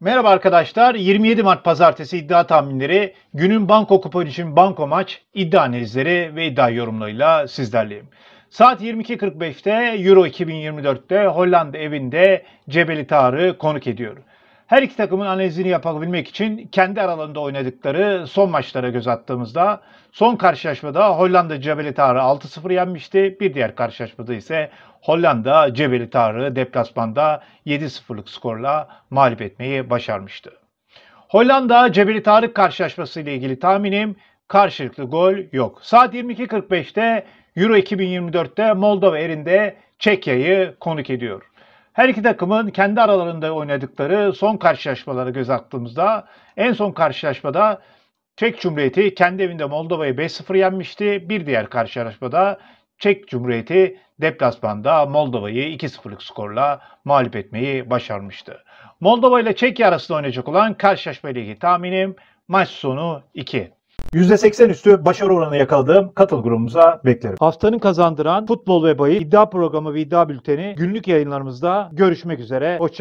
Merhaba arkadaşlar. 27 Mart Pazartesi iddia tahminleri, günün banko kupon için banko maç, iddia analizleri ve iddia yorumlarıyla sizlerleyim. Saat 22.45'te Euro 2024'te Hollanda evinde Cebeli Tarık'ı konuk ediyor. Her iki takımın analizini yapabilmek için kendi aralarında oynadıkları son maçlara göz attığımızda son karşılaşmada Hollanda Cebeli Tarı 6-0 yenmişti. Bir diğer karşılaşmada ise Hollanda Cebeli Tarı deplasmanda 7-0'lık skorla mağlup etmeyi başarmıştı. Hollanda Cebeli Tarık karşılaşması ile ilgili tahminim karşılıklı gol yok. Saat 22.45'te Euro 2024'te Moldova erinde Çekya'yı konuk ediyor. Her iki takımın kendi aralarında oynadıkları son karşılaşmaları göz attığımızda en son karşılaşmada Çek Cumhuriyeti kendi evinde Moldova'yı 5-0 yenmişti. Bir diğer karşılaşmada Çek Cumhuriyeti deplasmanda Moldova'yı 2-0'lık skorla mağlup etmeyi başarmıştı. Moldova ile Çekya arasında oynayacak olan karşılaşma ilgili tahminim maç sonu 2. %80 üstü başarı oranı yakaladığım katıl grubumuza beklerim. Haftanın kazandıran futbol ve bayı iddia programı ve iddia bülteni günlük yayınlarımızda görüşmek üzere. Hoşçakalın.